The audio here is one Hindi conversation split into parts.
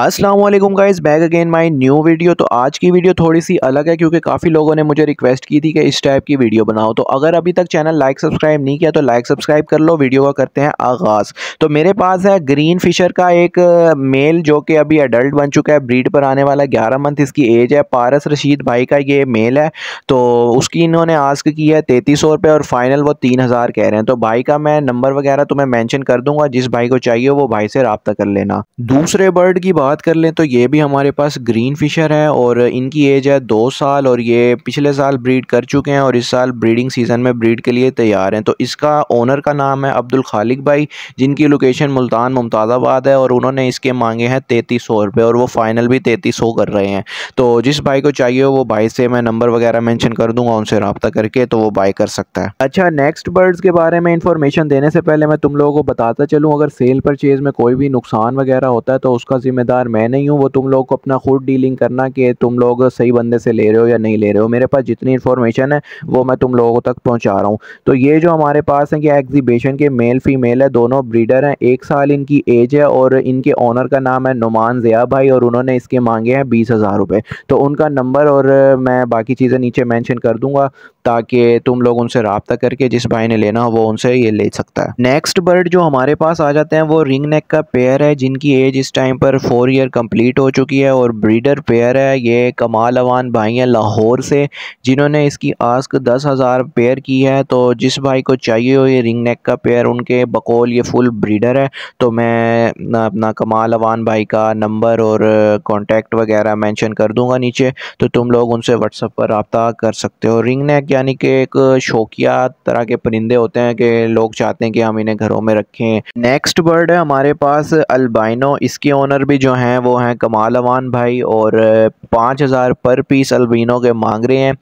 Aslam guys back again my new video तो आज की वीडियो थोड़ी सी अलग है क्योंकि काफ़ी लोगों ने मुझे रिक्वेस्ट की थी कि इस टाइप की वीडियो बनाओ तो अगर अभी तक चैनल लाइक सब्सक्राइब नहीं किया तो लाइक सब्सक्राइब कर लो वीडियो का करते हैं आगाज़ तो मेरे पास है ग्रीन फिशर का एक मेल जो कि अभी एडल्ट बन चुका है ब्रीड पर आने वाला ग्यारह मंथ इसकी एज है पारस रशीद भाई का ये मेल है तो उसकी इन्होंने आस्क की है तैतीस सौ और फाइनल वो तीन हज़ार कह रहे हैं तो भाई का मैं नंबर वगैरह तुम्हें मैंशन कर दूंगा जिस भाई को चाहिए वो भाई से रबता कर लेना दूसरे बर्ड की बात कर लें तो ये भी हमारे पास ग्रीन फिशर है और इनकी एज है दो साल और ये पिछले साल ब्रीड कर चुके हैं और इस साल ब्रीडिंग सीज़न में ब्रीड के लिए तैयार हैं तो इसका ओनर का नाम है अब्दुल खालिक भाई जिनकी लोकेशन मुल्तान मुमताज़ाबाद है और उन्होंने इसके मांगे हैं तैतीस सौ रुपये और वो फ़ाइनल भी तैतीस सौ कर रहे हैं तो जिस भाई को चाहिए वो भाई से मैं नंबर वगैरह मैंशन कर दूँगा उनसे रबता करके तो वो बाई कर सकता है अच्छा नेक्स्ट बर्ड्स के बारे में इन्फॉर्मेशन देने से पहले मैं तुम लोगों को बताता चलूँ अगर सेल परचेज़ में कोई भी नुकसान वगैरह होता है तो उसका ज़िम्मेदार जिम्मेदार मैं नहीं हूँ वो तुम लोग को अपना खुद डीलिंग करना कि तुम लोग सही बंदे से ले रहे हो या नहीं ले रहे हो मेरे पास जितनी इन्फॉर्मेशन है वो मैं तुम लोगों तक पहुँचा रहा हूँ तो ये जो हमारे पास है कि एग्जीबिशन के मेल फीमेल है दोनों ब्रीडर हैं एक साल इनकी एज है और इनके ऑनर का नाम है नुमान ज़िया भाई और उन्होंने इसके मांगे हैं बीस हज़ार रुपये तो उनका नंबर और मैं बाकी चीज़ें नीचे मैंशन कर दूँगा ताकि तुम लोग उनसे रबता करके जिस भाई ने लेना हो वो उनसे ये ले सकता है नेक्स्ट बर्ड जो हमारे पास आ जाते हैं वो रिंग नेक का पेयर है जिनकी एज इस टाइम पर फोर ईयर कंप्लीट हो चुकी है और ब्रीडर पेयर है ये कमाल अवान भाई हैं लाहौर से जिन्होंने इसकी आस्क दस हज़ार पेयर की है तो जिस भाई को चाहिए हो ये रिंग नेक का पेयर उनके बकोल ये फुल ब्रीडर है तो मैं अपना कमाल अवान भाई का नंबर और कॉन्टैक्ट वगैरह मैंशन कर दूँगा नीचे तो तुम लोग उनसे व्हाट्सअप पर रबता कर सकते हो रिंग नेक यानी कि एक शौकिया तरह के परिंदे होते हैं कि लोग चाहते हैं कि हम इन्हें घरों में रखें नेक्स्ट बर्ड है हमारे पास अल्बाइनो इसके ओनर भी जो जो हैं वो हैं कमाल अमान भाई और पाँच हज़ार पर पीस अलबिनो के मांग रहे हैं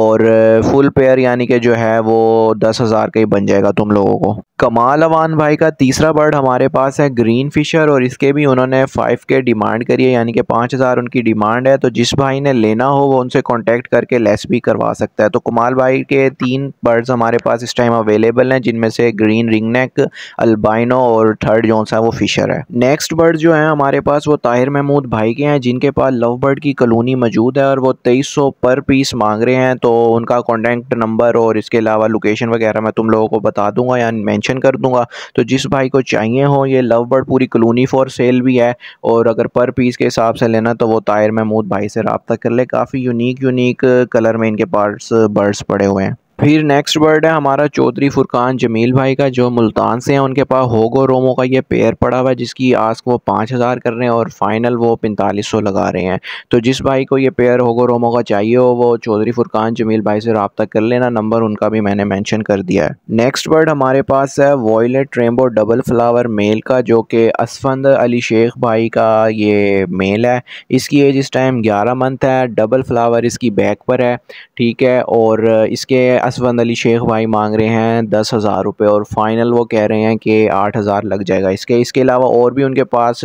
और फुल पेयर यानी कि जो है वो दस हज़ार का ही बन जाएगा तुम लोगों को कमाल अवान भाई का तीसरा बर्ड हमारे पास है ग्रीन फिशर और इसके भी उन्होंने फ़ाइव के डिमांड करी है यानी कि पाँच हज़ार उनकी डिमांड है तो जिस भाई ने लेना हो वो उनसे कांटेक्ट करके लेस भी करवा सकता है तो कमाल भाई के तीन बर्ड्स हमारे पास इस टाइम अवेलेबल हैं जिनमें से ग्रीन रिंगनेक अल्बाइनो और थर्ड जो सा वो फिशर है नेक्स्ट बर्ड जो है हमारे पास वो ताहिर महमूद भाई के हैं जिनके पास लव बर्ड की कलोनी मौजूद है और वो तेईस सौ पर पीस मांग रहे हैं तो उनका कॉन्टैक्ट नंबर और इसके अलावा लोकेशन वगैरह मैं तुम लोगों को बता दूंगा या मैंशन कर दूंगा तो जिस भाई को चाहिए हो ये लव बर्ड पूरी कलोनी फॉर सेल भी है और अगर पर पीस के हिसाब से लेना तो वो ताहिर महमूद भाई से रबता कर ले काफ़ी यूनिक यूनिक कलर में इनके पार्ट्स बर्ड्स पड़े हुए हैं फिर नेक्स्ट वर्ड है हमारा चौधरी फुरकान जमील भाई का जो मुल्तान से हैं उनके पास होगो रोमो का ये पेयर पड़ा हुआ है जिसकी आस्क वो पाँच हज़ार कर रहे हैं और फाइनल वो पैंतालीस सौ लगा रहे हैं तो जिस भाई को ये पेयर होगो रोमो का चाहिए हो वो चौधरी फुरकान जमील भाई से रबता कर लेना नंबर उनका भी मैंने मैंशन कर दिया है नेक्स्ट वर्ड हमारे पास है violet rainbow double flower male का जो कि असफंद अली शेख भाई का ये मेल है इसकी एज इस टाइम ग्यारह मंथ है डबल फ्लावर इसकी बैक पर है ठीक है और इसके असफंद अली शेख भाई मांग रहे हैं दस हज़ार रुपये और फाइनल वो कह रहे हैं कि आठ हज़ार लग जाएगा इसके इसके अलावा और भी उनके पास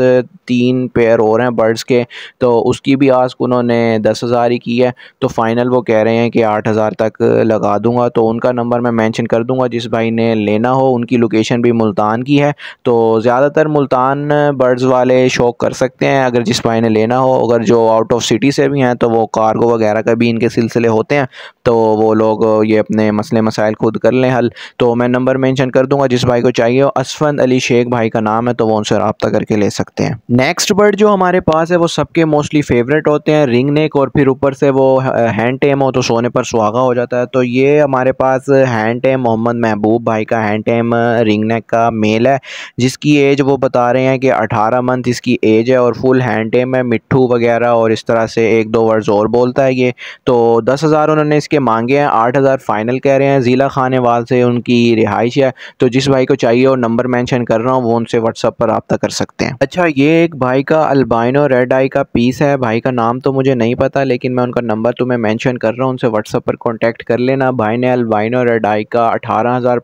तीन पेयर और हैं बर्ड्स के तो उसकी भी आस्क उन्होंने दस हज़ार ही की है तो फाइनल वो कह रहे हैं कि आठ हज़ार तक लगा दूंगा तो उनका नंबर मैं मैंशन कर दूँगा जिस भाई ने लेना हो उनकी लोकेशन भी मुल्तान की है तो ज़्यादातर मुल्तान बर्ड्स वाले शौक कर सकते हैं अगर जिस भाई ने लेना हो अगर जो आउट ऑफ सिटी से भी हैं तो वो कार्गो वगैरह का भी इनके सिलसिले होते हैं तो वो लोग ये अपने अपने मसले मसाइल खुद कर लें हल तो मैं नंबर मैंशन कर दूंगा जिस भाई को चाहिए हो असफंद अली शेख भाई का नाम है तो वो उनसे रबता करके ले सकते हैं नेक्स्ट बर्ड जो हमारे पास है वो सबके मोस्टली फेवरेट होते हैं रिंग नेक और फिर ऊपर से वो हैंड टेम हो तो सोने पर सुहागा हो जाता है तो ये हमारे पास हैंड टेम मोहम्मद महबूब भाई का हैंड टेम रिंग नेक का मेल है जिसकी एज वो बता रहे हैं कि अठारह मंथ इसकी एज है और फुल हैंड टेम है मिट्ठू वगैरह और इस तरह से एक दो वर्ड और बोलता है ये तो दस हज़ार उन्होंने इसके मांगे हैं आठ हज़ार फाइनल कह रहे हैं ज़िला खाने वाल से उनकी रिहाइश है तो जिस भाई को चाहिए और नंबर मैंशन कर रहा हूँ वो उनसे व्हाट्सअप पर रबा कर सकते हैं अच्छा ये एक भाई का अल्बाइनो रेड आई का पीस है भाई का नाम तो मुझे नहीं पता लेकिन मैं उनका नंबर तुम्हें मैंशन कर रहा हूँ उनसे व्हाट्सअप पर कॉन्टैक्ट कर लेना भाई ने अल्बाइनो रेड आई का अठारह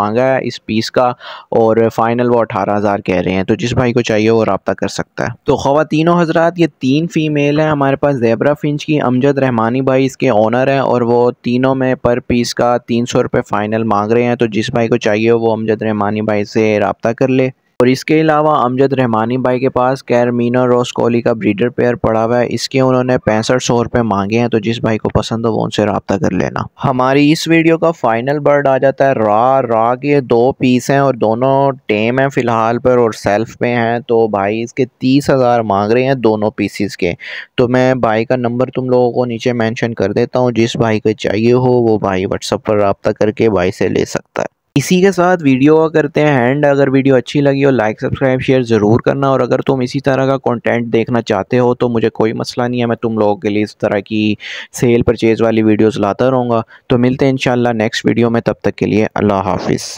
मांगा है इस पीस का और फाइनल वो अठारह कह रहे हैं तो जिस भाई को चाहिए वो रबता कर सकता है तो ख़वानों हजरात ये तीन फीमेल है हमारे पास जैबरा फिंच की अमजद रहमानी भाई इसके ऑनर है और वो तीनों में पर पीस का तीन सौ रुपये फ़ाइनल मांग रहे हैं तो जिस भाई को चाहिए वो अमजद रहमानी भाई से रबता कर ले और इसके अलावा अमजद रहमानी भाई के पास कैरमीना रोस कोहली का ब्रीडर पेयर पड़ा हुआ है इसके उन्होंने पैंसठ सौ रुपये मांगे हैं तो जिस भाई को पसंद हो वो उनसे रबता कर लेना हमारी इस वीडियो का फाइनल बर्ड आ जाता है रा रा के दो पीस हैं और दोनों टेम हैं फिलहाल पर और सेल्फ पे हैं तो भाई इसके तीस हज़ार मांग रहे हैं दोनों पीसीस के तो मैं भाई का नंबर तुम लोगों को नीचे मैंशन कर देता हूँ जिस भाई को चाहिए हो वो भाई व्हाट्सअप पर रबता करके भाई से ले सकता है इसी के साथ वीडियो करते हैं एंड अगर वीडियो अच्छी लगी हो लाइक सब्सक्राइब शेयर ज़रूर करना और अगर तुम इसी तरह का कंटेंट देखना चाहते हो तो मुझे कोई मसला नहीं है मैं तुम लोगों के लिए इस तरह की सेल परचेज़ वाली वीडियोस लाता रहूँगा तो मिलते हैं इंशाल्लाह नेक्स्ट वीडियो में तब तक के लिए अल्लाह हाफिज़